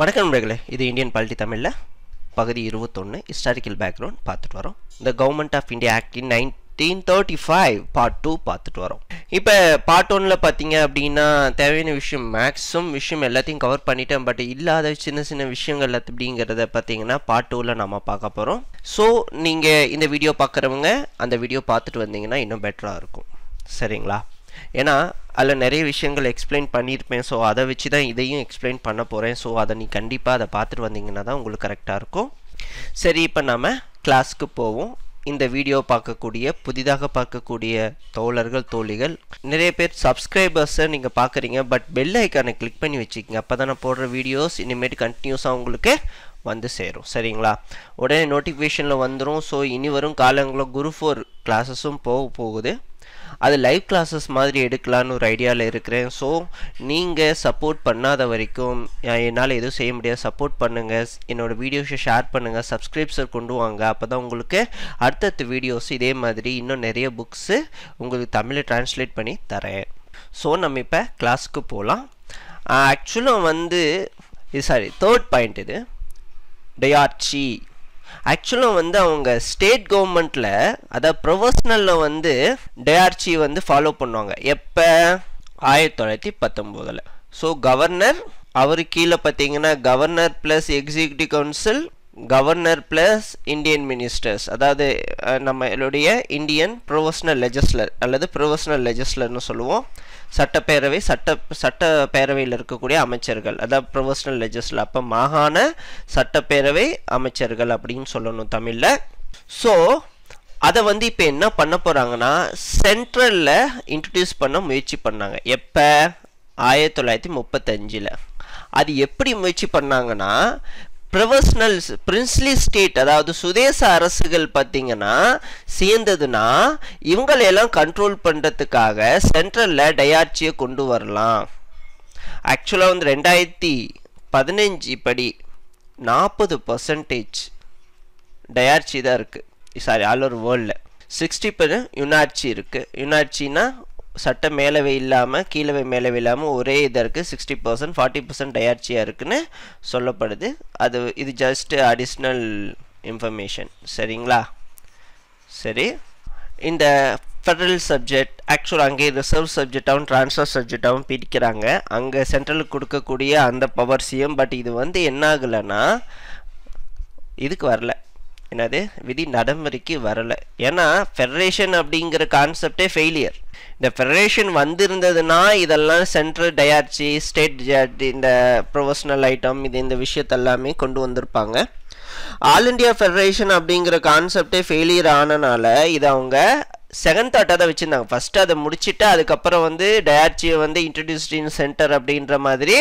வணக்கம் நண்பர்களே இது இந்தியன் பாலிட்டி தமிழில் பகுதி இருபத்தொன்று ஹிஸ்டாரிக்கல் பேக்ரவுண்ட் பார்த்துட்டு வரோம் இந்த government of India act nineteen thirty five part two பார்த்துட்டு வரோம் இப்போ பார்ட் ஒனில் பார்த்தீங்க அப்படின்னா தேவையான விஷயம் மேக்ஸும் விஷயம் எல்லாத்தையும் கவர் பண்ணிட்டேன் பட் இல்லாத சின்ன சின்ன விஷயங்கள் அப்படிங்கிறத பார்த்தீங்கன்னா பார்ட் டூவில் நம்ம பார்க்க போகிறோம் ஸோ நீங்கள் இந்த வீடியோ பார்க்குறவங்க அந்த வீடியோ பார்த்துட்டு வந்தீங்கன்னா இன்னும் பெட்டராக இருக்கும் சரிங்களா ஏன்னா அதில் நிறைய விஷயங்கள் எக்ஸ்பிளைன் பண்ணியிருப்பேன் ஸோ அதை வச்சு தான் இதையும் எக்ஸ்பிளைன் பண்ண போகிறேன் ஸோ அதை நீ கண்டிப்பாக அதை பார்த்துட்டு வந்தீங்கன்னா தான் உங்களுக்கு கரெக்டாக இருக்கும் சரி இப்போ நம்ம கிளாஸ்க்கு போவோம் இந்த வீடியோ பார்க்கக்கூடிய புதிதாக பார்க்கக்கூடிய தோழர்கள் தோழிகள் நிறைய பேர் சப்ஸ்கிரைபர்ஸை நீங்கள் பார்க்குறீங்க பட் பெல் ஐக்கானை கிளிக் பண்ணி வச்சுக்கோங்க அப்போ தான் போடுற வீடியோஸ் இனிமேட்டு கண்டினியூஸாக உங்களுக்கு வந்து சேரும் சரிங்களா உடனே நோட்டிஃபிகேஷனில் வந்துடும் ஸோ இனி வரும் காலங்களில் குரு ஃபோர் கிளாஸஸும் போக போகுது அது லைவ் கிளாஸஸ் மாதிரி எடுக்கலான்னு ஒரு ஐடியாவில் இருக்கிறேன் ஸோ நீங்கள் சப்போர்ட் பண்ணாத வரைக்கும் என்னால் எதுவும் செய்ய முடியாது சப்போர்ட் பண்ணுங்கள் என்னோடய வீடியோஸை ஷேர் பண்ணுங்கள் சப்ஸ்கிரிப்ஷன் கொண்டு வாங்க அப்போ தான் உங்களுக்கு அடுத்தடுத்த வீடியோஸ் இதே மாதிரி இன்னும் நிறைய புக்ஸு உங்களுக்கு தமிழை ட்ரான்ஸ்லேட் பண்ணி தரேன் ஸோ நம்ம இப்போ கிளாஸுக்கு போகலாம் ஆக்சுவலாக வந்து இது சாரி தேர்ட் பாயிண்ட் இது டயாட்சி ஆக்சுவலாக வந்து அவங்க ஸ்டேட் கவர்மெண்ட்டில் அதாவது ப்ரொஃபஷ்னலில் வந்து டேஆர்சி வந்து ஃபாலோ பண்ணுவாங்க எப்போ ஆயிரத்தி தொள்ளாயிரத்தி பத்தொம்போதில் ஸோ கவர்னர் அவர் கீழே பார்த்தீங்கன்னா governor plus executive council governor plus Indian ministers அதாவது நம்மளுடைய இந்தியன் ப்ரொஃபஷனல் லெஜிஸ்லர் அல்லது ப்ரொஃபஷனல் லெஜிஸ்லர்னு சொல்லுவோம் சட்டப்பேரவை சட்ட சட்டப்பேரவையில் இருக்கக்கூடிய அமைச்சர்கள் அதாவது ப்ரொஃபஷனல் லெஜிஸ்லர் அப்போ மாகாண சட்டப்பேரவை அமைச்சர்கள் அப்படின்னு சொல்லணும் தமிழில் ஸோ அதை வந்து இப்போ என்ன பண்ண போகிறாங்கன்னா சென்ட்ரலில் இன்ட்ரடியூஸ் பண்ண முயற்சி பண்ணாங்க எப்போ ஆயிரத்தி தொள்ளாயிரத்தி முப்பத்தஞ்சில் அது எப்படி முயற்சி பண்ணாங்கன்னா ப்ரொஃபஷ்னல் பிரின்ஸ்லி ஸ்டேட் அதாவது சுதேச அரசுகள் பார்த்திங்கன்னா சேர்ந்ததுன்னா இவங்களையெல்லாம் கண்ட்ரோல் பண்ணுறதுக்காக சென்ட்ரலில் டயார்ச்சியை கொண்டு வரலாம் ஆக்சுவலாக வந்து ரெண்டாயிரத்தி பதினஞ்சு படி நாற்பது பர்சன்டேஜ் டயார்ச்சி தான் இருக்குது சாரி ஆல் ஓவர் வேர்ல்டில் சிக்ஸ்டி பர்சன்ட் யுனார்ச்சி இருக்குது யுனார்ச்சின்னா சட்ட மேலவை இல்லாமல் கீழவை மேலவை இல்லாமல் ஒரே இதாக இருக்குது சிக்ஸ்டி பர்சன்ட் ஃபார்ட்டி பர்சன்ட் தயார்ச்சியாக இருக்குதுன்னு சொல்லப்படுது அது இது ஜஸ்ட் அடிஷ்னல் இன்ஃபர்மேஷன் சரிங்களா சரி இந்த ஃபெடரல் சப்ஜெக்ட் ஆக்சுவலாக அங்கே ரிசர்வ் சப்ஜெக்டாகவும் ட்ரான்ஸ்ஃபர் சப்ஜெக்டாகவும் பிரிக்கிறாங்க அங்கே சென்ட்ரலுக்கு கொடுக்கக்கூடிய அந்த பவர்ஸையும் பட் இது வந்து என்ன ஆகலைன்னா இதுக்கு வரல என்னது விதி நடைமுறைக்கு வரலை ஏன்னா ஃபெடரேஷன் அப்படிங்கிற கான்செப்டே ஃபெயிலியர் இந்த ஃபெடரேஷன் வந்திருந்ததுன்னா இதெல்லாம் சென்ட்ரல் டயார்ஜி ஸ்டேட் டயார்ஜி இந்த ப்ரொஃபஷனல் ஐட்டம் இது இந்த விஷயத்தெல்லாமே கொண்டு வந்திருப்பாங்க ஆல் இண்டியா ஃபெடரேஷன் அப்படிங்கிற கான்செப்டே ஃபெயிலியர் ஆனனால இது அவங்க செகண்ட் தாட்டாக தான் வச்சுருந்தாங்க ஃபஸ்ட்டு அதை முடிச்சுட்டு அதுக்கப்புறம் வந்து டயாட்சியை வந்து இன் சென்டர் அப்படின்ற மாதிரி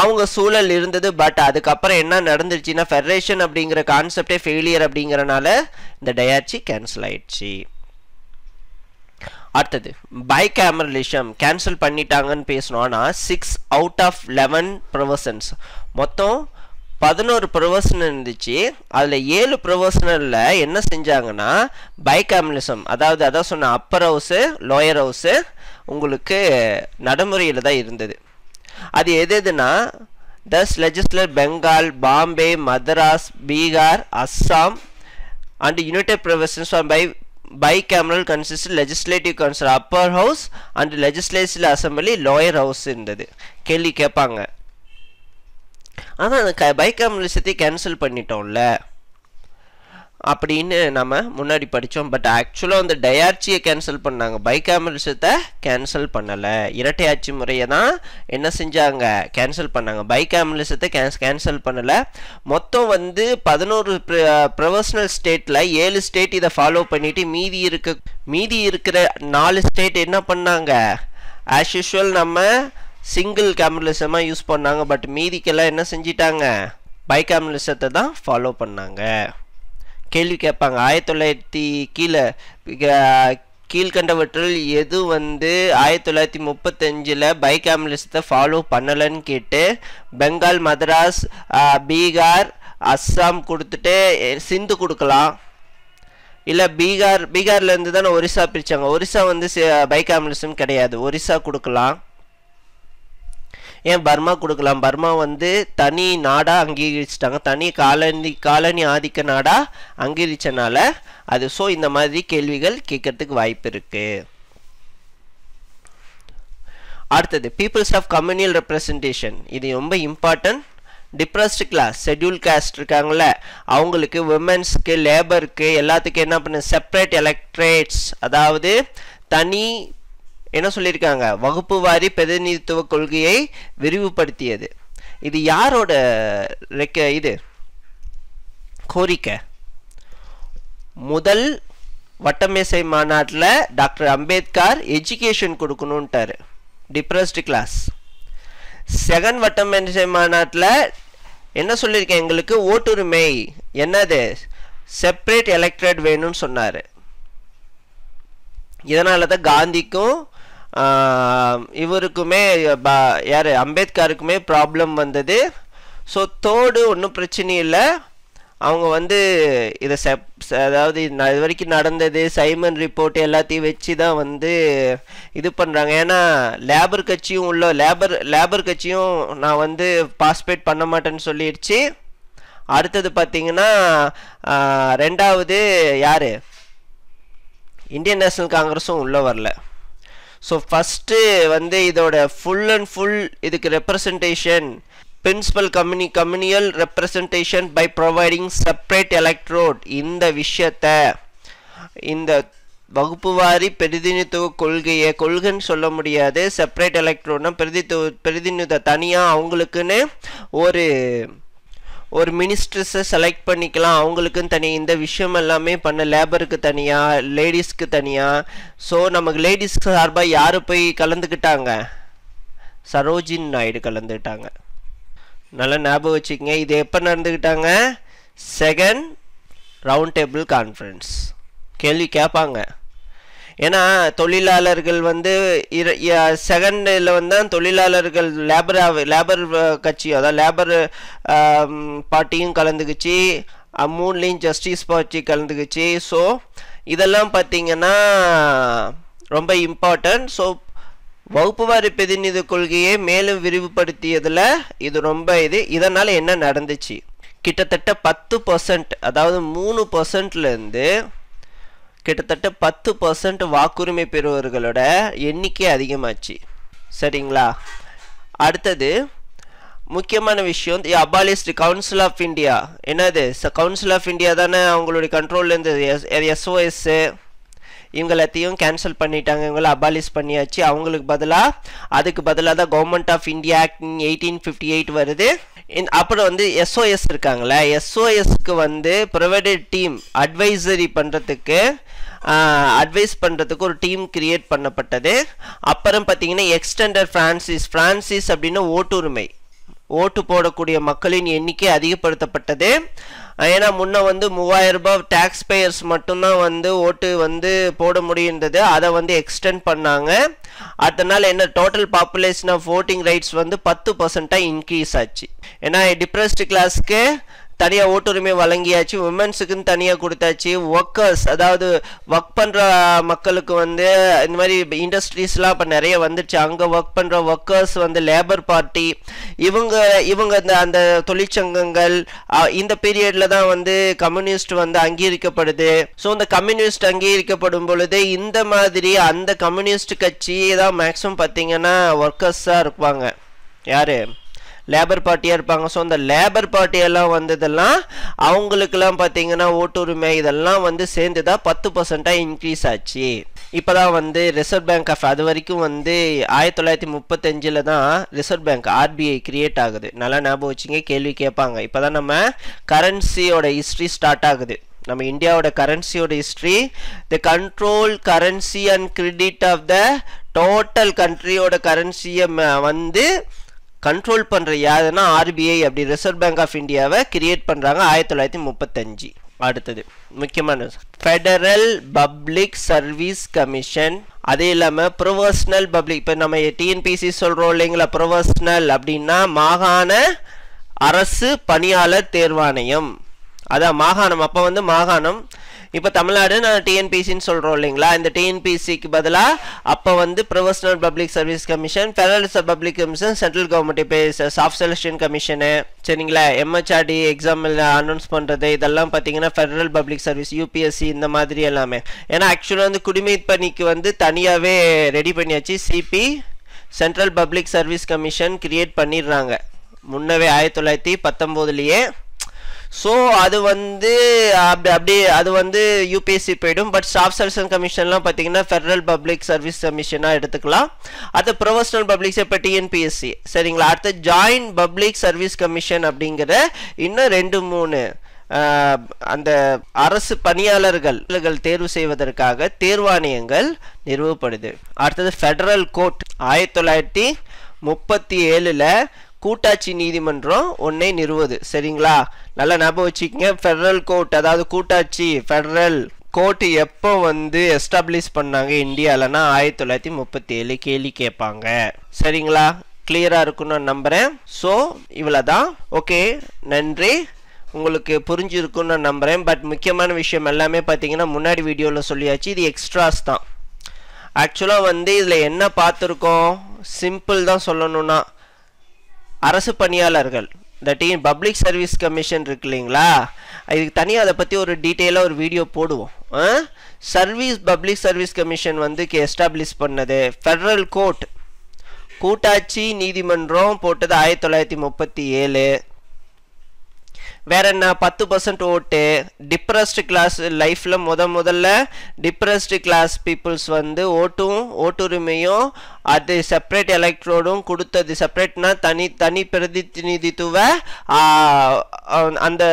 அவங்க சூழல் இருந்தது பட் அதுக்கப்புறம் என்ன நடந்துருச்சுன்னா ஃபெடரேஷன் அப்படிங்கிற கான்செப்டே ஃபெயிலியர் அப்படிங்கிறனால இந்த டயாட்சி கேன்சல் ஆயிடுச்சு அடுத்தது பை கேமரலிஷம் கேன்சல் பண்ணிட்டாங்கன்னு பேசணும் ஆனால் six out of eleven provinces மொத்தம் பதினோரு ப்ரொவர்ஷன் இருந்துச்சு அதில் ஏழு ப்ரொவர்ஷனலில் என்ன செஞ்சாங்கன்னா பைகாமிலிசம் அதாவது அதான் சொன்ன அப்பர் ஹவுஸு லோயர் ஹவுஸு உங்களுக்கு நடைமுறையில் தான் இருந்தது அது எது எதுனா thus legislature Bengal Bombay Madras Bihar Assam and united ஃபார் bicameral consist legislative council upper house and legislative assembly lower house இருந்தது கேள்வி கேட்பாங்க ஆனால் அந்த க பைக்காம் விஷயத்தை கேன்சல் பண்ணிட்டோம்ல அப்படின்னு நம்ம முன்னாடி படித்தோம் பட் ஆக்சுவலாக அந்த டயார்ச்சியை கேன்சல் பண்ணாங்க பைக் பைக்காமரிசத்தை கேன்சல் பண்ணலை இரட்டையாட்சி முறையை தான் என்ன செஞ்சாங்க கேன்சல் பண்ணாங்க பைக் பைக்காமரிசத்தை கேன்ஸ் கேன்சல் பண்ணலை மொத்தம் வந்து பதினோரு ப்ரொஃபஷனல் ஸ்டேட்டில் ஏழு ஸ்டேட் இதை ஃபாலோ பண்ணிவிட்டு மீதி இருக்க மீதி இருக்கிற நாலு ஸ்டேட் என்ன பண்ணாங்க ஆஸ் யூஷுவல் நம்ம சிங்கிள் கேமரலிசமாக யூஸ் பண்ணாங்க பட் மீதிக்கெல்லாம் என்ன செஞ்சிட்டாங்க பை கேமரலிசத்தை தான் ஃபாலோ பண்ணாங்க கேள்வி கேட்பாங்க ஆயிரத்தி தொள்ளாயிரத்தி கீழே கீழ்கண்டவற்றில் எது வந்து ஆயிரத்தி தொள்ளாயிரத்தி முப்பத்தஞ்சில் பைகாமலிசத்தை ஃபாலோ பண்ணலைன்னு கேட்டு பெங்கால் மதராஸ் பீகார் அஸ்ஸாம் கொடுத்துட்டு சிந்து கொடுக்கலாம் இல்லை பீகார் பீகார்லேருந்து தானே ஒரிசா பிரித்தாங்க ஒரிசா வந்து பைகாமலிசம் கிடையாது ஒரிசா கொடுக்கலாம் ஏன் பர்மா கொடுக்கலாம் பர்மா வந்து தனி நாடாக அங்கீகரிச்சிட்டாங்க தனி காலனி காலனி ஆதிக்க நாடாக அங்கீகரிச்சனால அது ஸோ இந்த மாதிரி கேள்விகள் கேட்கறதுக்கு வாய்ப்பு இருக்குது அடுத்தது பீப்புள்ஸ் ஆஃப் கம்யூனியல் ரெப்ரஸன்டேஷன் இது ரொம்ப important depressed class schedule caste இருக்காங்கள அவங்களுக்கு உமன்ஸ்க்கு லேபருக்கு எல்லாத்துக்கும் என்ன பண்ண செப்பரேட் எலக்ட்ரேட்ஸ் அதாவது தனி என்ன சொல்லியிருக்காங்க வகுப்பு வாரி பிரதிநிதித்துவ கொள்கையை விரிவுபடுத்தியது இது யாரோட ரெக்க இது கோரிக்கை முதல் வட்டமேசை மாநாட்டில் டாக்டர் அம்பேத்கர் எஜுகேஷன் கொடுக்கணுன்ட்டார் டிப்ரெஸ்டு கிளாஸ் செகண்ட் வட்டமேசை மாநாட்டில் என்ன சொல்லியிருக்கேன் எங்களுக்கு ஓட்டுரிமை என்னது செப்பரேட் எலக்ட்ரேட் வேணும்னு சொன்னார் இதனால தான் காந்திக்கும் இவருக்குமே யார் அம்பேத்கருக்குமே ப்ராப்ளம் வந்தது ஸோ தேர்டு ஒன்றும் பிரச்சனை இல்லை அவங்க வந்து இதை செப் அதாவது இது வரைக்கும் நடந்தது சைமன் ரிப்போர்ட் எல்லாத்தையும் வச்சு தான் வந்து இது பண்ணுறாங்க ஏன்னா லேபர் கட்சியும் உள்ள லேபர் லேபர் கட்சியும் நான் வந்து பாஸ்பேட் பண்ண மாட்டேன்னு சொல்லிடுச்சு அடுத்தது பார்த்தீங்கன்னா ரெண்டாவது யார் இந்தியன் நேஷ்னல் காங்கிரஸும் உள்ளே வரல ஸோ ஃபஸ்ட்டு வந்து இதோட ஃபுல் அண்ட் ஃபுல் இதுக்கு ரெப்ரசன்டேஷன் பிரின்சிபல் கம்யூனி communal representation by providing separate electorate இந்த விஷயத்த இந்த வகுப்பு வாரி பிரதிநிதித்துவ கொள்கையை கொள்கைன்னு சொல்ல முடியாது செப்பரேட் எலக்ட்ரோட்னா பிரதித்துவ பிரதிநிதித்துவ தனியாக அவங்களுக்குன்னு ஒரு ஒரு மினிஸ்டர்ஸை செலக்ட் பண்ணிக்கலாம் அவங்களுக்குன்னு தனியாக இந்த விஷயம் எல்லாமே பண்ண லேபருக்கு தனியாக லேடிஸ்க்கு தனியாக ஸோ நமக்கு லேடிஸ்க்கு சார்பாக யார் போய் கலந்துக்கிட்டாங்க சரோஜின் நாயுடு கலந்துக்கிட்டாங்க நல்லா ஞாபகம் வச்சுக்கோங்க இது எப்போ நடந்துக்கிட்டாங்க செகண்ட் ரவுண்ட் டேபிள் கான்ஃபரன்ஸ் கேள்வி கேட்பாங்க ஏன்னா தொழிலாளர்கள் வந்து செகண்டில் வந்து தான் தொழிலாளர்கள் லேபர் லேபர் கட்சியும் அதாவது லேபர் பார்ட்டியும் கலந்துக்குச்சு மூணுலேயும் ஜஸ்டிஸ் பார்ட்டி கலந்துக்குச்சு ஸோ இதெல்லாம் பார்த்திங்கன்னா ரொம்ப இம்பார்ட்டன்ட் ஸோ வகுப்புவாரி பிரதிநிதி கொள்கையை மேலும் விரிவுபடுத்தியதில் இது ரொம்ப இது இதனால் என்ன நடந்துச்சு கிட்டத்தட்ட பத்து பர்சன்ட் அதாவது மூணு பர்சன்ட்லேருந்து கிட்டத்தட்ட பத்து பர்சன்ட் வாக்குரிமை பெறுவர்களோட எண்ணிக்கை அதிகமாச்சு சரிங்களா அடுத்தது முக்கியமான விஷயம் the abolished council of India என்னது கவுன்சில் ஆஃப் இந்தியா தானே அவங்களுடைய கண்ட்ரோலில் இருந்தது எஸ் எஸ்ஓஎஸ்ஸு இவங்க எல்லாத்தையும் கேன்சல் பண்ணிட்டாங்க இவங்கள அபாலிஸ் பண்ணியாச்சு அவங்களுக்கு பதிலாக அதுக்கு பதிலாக தான் government of India act eighteen fifty eight வருது அப்புறம் வந்து எஸ்ஓஎஸ் இருக்காங்களே எஸ்ஓஎஸ்க்கு வந்து ப்ரொவைடட் டீம் அட்வைசரி பண்ணுறதுக்கு அட்வைஸ் பண்ணுறதுக்கு ஒரு டீம் கிரியேட் பண்ணப்பட்டது அப்புறம் பார்த்தீங்கன்னா எக்ஸ்டெண்டர் ஃப்ரான்சிஸ் ஃப்ரான்சிஸ் அப்படின்னா ஓட்டுரிமை ஓட்டு போடக்கூடிய மக்களின் எண்ணிக்கை அதிகப்படுத்தப்பட்டது ஏன்னா முன்ன வந்து மூவாயிரம் ரூபாய் டேக்ஸ் பேயர்ஸ் மட்டும்தான் வந்து ஓட்டு வந்து போட முடியுன்றது அதை வந்து எக்ஸ்டெண்ட் பண்ணாங்க அதனால் என்ன total population of voting rights வந்து பத்து பர்சன்ட்டாக இன்க்ரீஸ் ஆச்சு ஏன்னா டிப்ரெஸ்டு கிளாஸ்க்கு தனியாக ஓட்டுரிமை வழங்கியாச்சு உமன்ஸுக்குன்னு தனியாக கொடுத்தாச்சு ஒர்க்கர்ஸ் அதாவது ஒர்க் பண்ணுற மக்களுக்கு வந்து இந்த மாதிரி இண்டஸ்ட்ரீஸ்லாம் இப்போ நிறைய வந்துடுச்சு அங்கே ஒர்க் பண்ணுற ஒர்க்கர்ஸ் வந்து லேபர் பார்ட்டி இவங்க இவங்க அந்த அந்த தொழிற்சங்கங்கள் இந்த பீரியடில் தான் வந்து கம்யூனிஸ்ட் வந்து அங்கீகரிக்கப்படுது ஸோ இந்த கம்யூனிஸ்ட் அங்கீகரிக்கப்படும் பொழுது இந்த மாதிரி அந்த கம்யூனிஸ்ட் கட்சி தான் மேக்ஸிமம் பார்த்தீங்கன்னா ஒர்க்கர்ஸாக இருப்பாங்க யார் லேபர் பார்ட்டியாக இருப்பாங்க ஸோ அந்த லேபர் பார்ட்டியெல்லாம் வந்ததெல்லாம் அவங்களுக்கெல்லாம் பார்த்தீங்கன்னா ஓட்டுரிமை இதெல்லாம் வந்து சேர்ந்து தான் பத்து பர்சண்ட்டாக இன்க்ரீஸ் ஆச்சு இப்போ தான் வந்து ரிசர்வ் பேங்க் ஆஃப் அது வரைக்கும் வந்து ஆயிரத்தி தொள்ளாயிரத்தி முப்பத்தஞ்சில் தான் ரிசர்வ் பேங்க் ஆர்பிஐ கிரியேட் ஆகுது நல்லா ஞாபகம் வச்சுங்க கேள்வி கேட்பாங்க இப்போ தான் நம்ம கரன்சியோட ஹிஸ்ட்ரி ஸ்டார்ட் ஆகுது நம்ம இந்தியாவோட கரன்சியோட history the control currency and credit of the total கண்ட்ரியோட கரன்சியை வந்து கண்ட்ரோல் பண்ணுற யாருன்னா ஆர்பிஐ அப்படி ரிசர்வ் பேங்க் ஆஃப் இந்தியாவை கிரியேட் பண்ணுறாங்க ஆயிரத்தி தொள்ளாயிரத்தி முப்பத்தஞ்சு அடுத்தது முக்கியமான ஃபெடரல் பப்ளிக் சர்வீஸ் கமிஷன் அது இல்லாமல் ப்ரொவர்ஷனல் பப்ளிக் இப்போ நம்ம டிஎன்பிசி சொல்கிறோம் இல்லைங்களா ப்ரொவர்ஷனல் அப்படின்னா மாகாண அரசு பணியாளர் தேர்வாணையம் அதான் மாகாணம் அப்போ வந்து மாகாணம் இப்போ தமிழ்நாடு நான் டிஎன்பிசின்னு சொல்கிறோம் இல்லைங்களா இந்த டிஎன்பிசிக்கு பதிலாக அப்போ வந்து professional public service commission federal public commission central government இப்போ சாஃப்ட் செலெக்ஷன் கமிஷனு சரிங்களா எம்ஹெச்ஆர்டி எக்ஸாமில் அனௌன்ஸ் பண்ணுறது இதெல்லாம் பார்த்தீங்கன்னா ஃபெடரல் பப்ளிக் சர்வீஸ் யூபிஎஸ்சி இந்த மாதிரி எல்லாமே ஏன்னா ஆக்சுவலாக வந்து குடிமை பணிக்கு வந்து தனியாகவே ரெடி பண்ணியாச்சு சிபி central public service commission create பண்ணிடுறாங்க முன்னவே ஆயிரத்தி தொள்ளாயிரத்தி பத்தொம்போதுலேயே ஸோ அது வந்து அப்படி அப்படியே அது வந்து யூபிஎஸ்சி போயிடும் பட் ஸ்டாஃப் சர்வீசன் கமிஷன்லாம் பார்த்தீங்கன்னா ஃபெடரல் பப்ளிக் சர்வீஸ் கமிஷனாக எடுத்துக்கலாம் அது ப்ரொஃபஷனல் பப்ளிக்ஸ் இப்போ டிஎன்பிஎஸ்சி சரிங்களா அடுத்து ஜாயின்ட் பப்ளிக் சர்வீஸ் கமிஷன் அப்படிங்கிற இன்னும் ரெண்டு மூணு அந்த அரசு பணியாளர்கள் தேர்வு செய்வதற்காக தேர்வாணையங்கள் நிறுவப்படுது அடுத்தது ஃபெடரல் கோர்ட் ஆயிரத்தி தொள்ளாயிரத்தி முப்பத்தி ஏழில் கூட்டாட்சி நீதிமன்றம் ஒன்னே நிறுவது சரிங்களா நல்லா ஞாபகம் வச்சுக்கோங்க ஃபெடரல் கோர்ட் அதாவது கூட்டாட்சி ஃபெடரல் கோர்ட் எப்போ வந்து எஸ்டாப்ளிஷ் பண்ணாங்க இந்தியாவிலனா ஆயிரத்தி தொள்ளாயிரத்தி முப்பத்தி ஏழு கேள்வி கேட்பாங்க சரிங்களா கிளியராக இருக்குன்னு நம்புகிறேன் ஸோ இவ்வளோ தான் ஓகே நன்றி உங்களுக்கு புரிஞ்சிருக்குன்னு நான் நம்புகிறேன் பட் முக்கியமான விஷயம் எல்லாமே பார்த்தீங்கன்னா முன்னாடி வீடியோவில் சொல்லியாச்சு இது எக்ஸ்ட்ராஸ் தான் ஆக்சுவலாக வந்து இதில் என்ன பார்த்துருக்கோம் சிம்பிள் தான் சொல்லணுன்னா அரசு பணியாளர்கள் that in public service commission இருக்கு இல்லைங்களா இதுக்கு தனியாக அதை பற்றி ஒரு டீட்டெயிலாக ஒரு வீடியோ போடுவோம் சர்வீஸ் பப்ளிக் சர்வீஸ் கமிஷன் வந்து எஸ்டாப்ளிஷ் பண்ணது ஃபெடரல் கோர்ட் கூட்டாட்சி நீதிமன்றம் போட்டது ஆயிரத்தி தொள்ளாயிரத்தி முப்பத்தி ஏழு வேற என்ன பத்து பர்சன்ட் ஓட்டு டிப்ரெஸ்டு கிளாஸ் லைஃப்பில் முத முதல்ல டிப்ரெஸ்டு கிளாஸ் பீப்புள்ஸ் வந்து ஓட்டும் ஓட்டுரிமையும் அது செப்பரேட் எலக்ட்ரோடும் கொடுத்தது செப்பரேட்னா தனி தனி பிரதிநிதித்துவ அந்த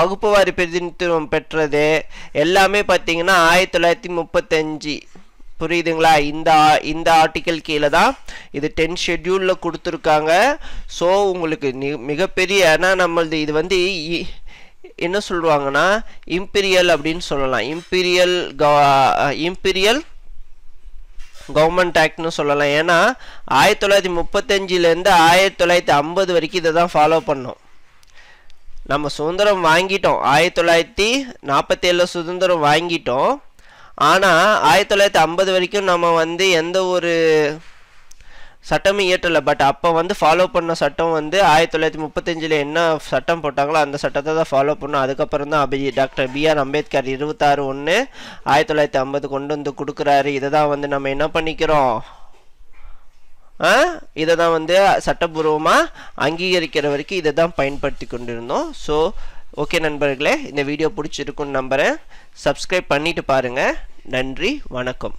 வகுப்பு வாரி பிரதிநிதித்துவம் பெற்றது எல்லாமே பார்த்தீங்கன்னா ஆயிரத்தி தொள்ளாயிரத்தி முப்பத்தஞ்சு புரியுதுங்களா இந்த இந்த ஆர்டிக்கல் கீழே தான் இது டென் ஷெட்யூலில் கொடுத்துருக்காங்க ஸோ உங்களுக்கு மிகப்பெரிய ஏன்னா நம்மளது இது வந்து என்ன சொல்லுவாங்கன்னா இம்பீரியல் அப்படின்னு சொல்லலாம் இம்பீரியல் இம்பீரியல் கவர்மெண்ட் ஆக்ட்னு சொல்லலாம் ஏன்னா ஆயிரத்தி தொள்ளாயிரத்தி முப்பத்தஞ்சிலேருந்து ஆயிரத்தி தொள்ளாயிரத்தி ஐம்பது வரைக்கும் இதை தான் ஃபாலோ பண்ணோம் நம்ம சுதந்திரம் வாங்கிட்டோம் ஆயிரத்தி தொள்ளாயிரத்தி நாற்பத்தேழில் சுதந்திரம் வாங்கிட்டோம் ஆனால் ஆயிரத்தி தொள்ளாயிரத்தி ஐம்பது வரைக்கும் நம்ம வந்து எந்த ஒரு சட்டமும் இயற்றலை பட் அப்போ வந்து ஃபாலோ பண்ண சட்டம் வந்து ஆயிரத்தி தொள்ளாயிரத்தி முப்பத்தஞ்சில் என்ன சட்டம் போட்டாங்களோ அந்த சட்டத்தை தான் ஃபாலோ பண்ணோம் அதுக்கப்புறம் தான் அபிஜி டாக்டர் பிஆர் அம்பேத்கர் இருபத்தாறு ஒன்று ஆயிரத்தி தொள்ளாயிரத்தி ஐம்பது கொண்டு வந்து கொடுக்குறாரு இதை தான் வந்து நம்ம என்ன பண்ணிக்கிறோம் இதை தான் வந்து சட்டபூர்வமாக அங்கீகரிக்கிற வரைக்கும் இதை தான் பயன்படுத்தி கொண்டிருந்தோம் ஸோ ஓகே நண்பர்களே இந்த வீடியோ பிடிச்சிருக்குன்னு நம்புகிறேன் சப்ஸ்கிரைப் பண்ணிவிட்டு பாருங்கள் நன்றி வணக்கம்